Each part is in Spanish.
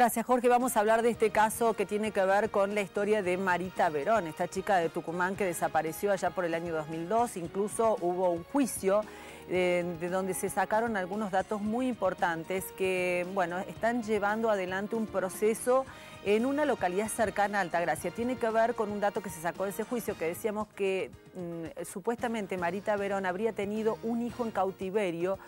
Gracias, Jorge. Vamos a hablar de este caso que tiene que ver con la historia de Marita Verón, esta chica de Tucumán que desapareció allá por el año 2002. Incluso hubo un juicio eh, de, donde se sacaron algunos datos muy importantes que, bueno, están llevando adelante un proceso en una localidad cercana a Altagracia. Tiene que ver con un dato que se sacó de ese juicio, que decíamos que mm, supuestamente Marita Verón habría tenido un hijo en cautiverio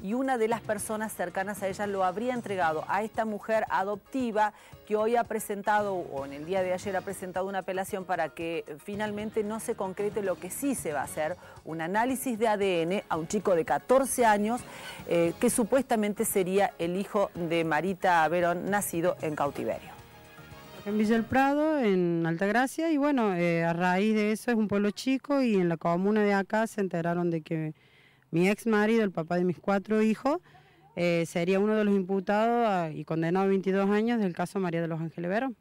y una de las personas cercanas a ella lo habría entregado a esta mujer adoptiva que hoy ha presentado, o en el día de ayer ha presentado una apelación para que finalmente no se concrete lo que sí se va a hacer, un análisis de ADN a un chico de 14 años eh, que supuestamente sería el hijo de Marita Verón, nacido en cautiverio. En Villa del Prado, en Altagracia, y bueno, eh, a raíz de eso es un pueblo chico y en la comuna de acá se enteraron de que mi ex marido, el papá de mis cuatro hijos, eh, sería uno de los imputados ah, y condenado a 22 años del caso María de los Ángeles Verón.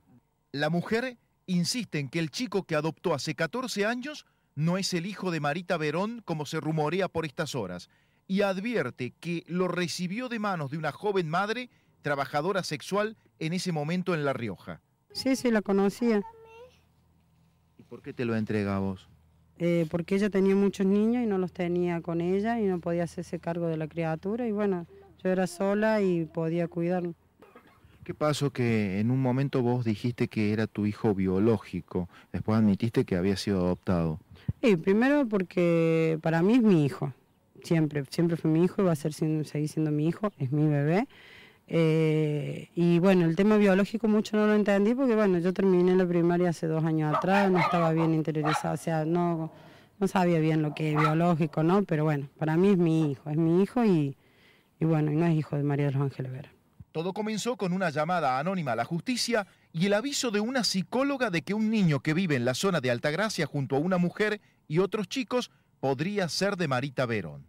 La mujer insiste en que el chico que adoptó hace 14 años no es el hijo de Marita Verón, como se rumorea por estas horas, y advierte que lo recibió de manos de una joven madre, trabajadora sexual, en ese momento en La Rioja. Sí, sí, la conocía. ¿Y por qué te lo entrega a vos? Eh, porque ella tenía muchos niños y no los tenía con ella y no podía hacerse cargo de la criatura y bueno, yo era sola y podía cuidarlo. ¿Qué pasó que en un momento vos dijiste que era tu hijo biológico, después admitiste que había sido adoptado? Sí, primero porque para mí es mi hijo, siempre, siempre fue mi hijo y va a ser, seguir siendo mi hijo, es mi bebé. Eh, y bueno, el tema biológico mucho no lo entendí porque bueno, yo terminé la primaria hace dos años atrás, no estaba bien interiorizado, o sea, no, no sabía bien lo que es biológico, ¿no? Pero bueno, para mí es mi hijo, es mi hijo y, y bueno, y no es hijo de María de los Ángeles Vera. Todo comenzó con una llamada anónima a la justicia y el aviso de una psicóloga de que un niño que vive en la zona de Altagracia junto a una mujer y otros chicos podría ser de Marita Verón.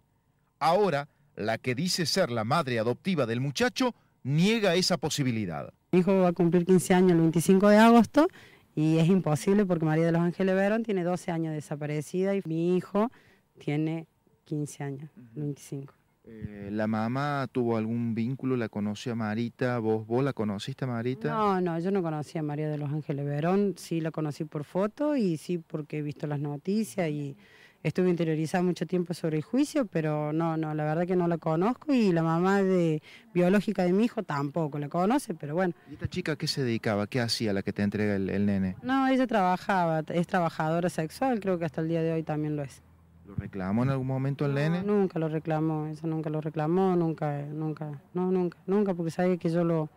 Ahora, la que dice ser la madre adoptiva del muchacho niega esa posibilidad. Mi hijo va a cumplir 15 años el 25 de agosto y es imposible porque María de los Ángeles Verón tiene 12 años desaparecida y mi hijo tiene 15 años, 25. Eh, ¿La mamá tuvo algún vínculo? ¿La conoció a Marita? ¿Vos, ¿Vos la conociste a Marita? No, no, yo no conocía a María de los Ángeles Verón. Sí la conocí por foto y sí porque he visto las noticias y estuve interiorizada mucho tiempo sobre el juicio, pero no, no, la verdad que no la conozco y la mamá de, biológica de mi hijo tampoco la conoce, pero bueno. ¿Y esta chica qué se dedicaba? ¿Qué hacía la que te entrega el, nene? No, ella trabajaba, es trabajadora sexual, creo que hasta el día de hoy también lo es. ¿Lo reclamó en algún momento el nene? Nunca lo reclamó, eso nunca lo reclamó, nunca, nunca, no, nunca, nunca, porque sabe que yo lo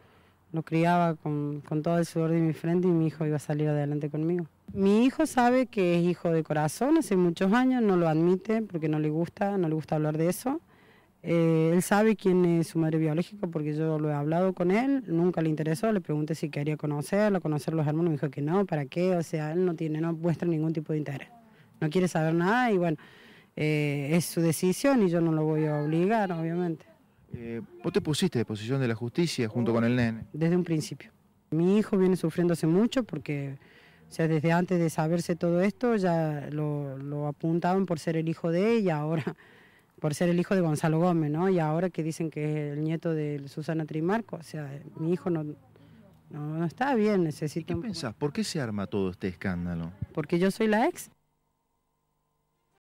lo criaba con, todo el sudor de mi frente y mi hijo iba a salir adelante conmigo. Mi hijo sabe que es hijo de corazón hace muchos años, no lo admite porque no le gusta, no le gusta hablar de eso. Eh, él sabe quién es su madre biológica porque yo lo he hablado con él, nunca le interesó, le pregunté si quería conocerlo, conocer los hermanos, me dijo que no, ¿para qué? O sea, él no tiene, no muestra ningún tipo de interés, no quiere saber nada y bueno, eh, es su decisión y yo no lo voy a obligar, obviamente. Eh, vos te pusiste de posición de la justicia junto con el nene. Desde un principio. Mi hijo viene sufriendo mucho porque, o sea, desde antes de saberse todo esto, ya lo, apuntaban por ser el hijo de ella, ahora por ser el hijo de Gonzalo Gómez, ¿no? Y ahora que dicen que es el nieto de Susana Trimarco, o sea, mi hijo no, no, está bien, necesita... ¿Qué pensás? ¿Por qué se arma todo este escándalo? Porque yo soy la ex.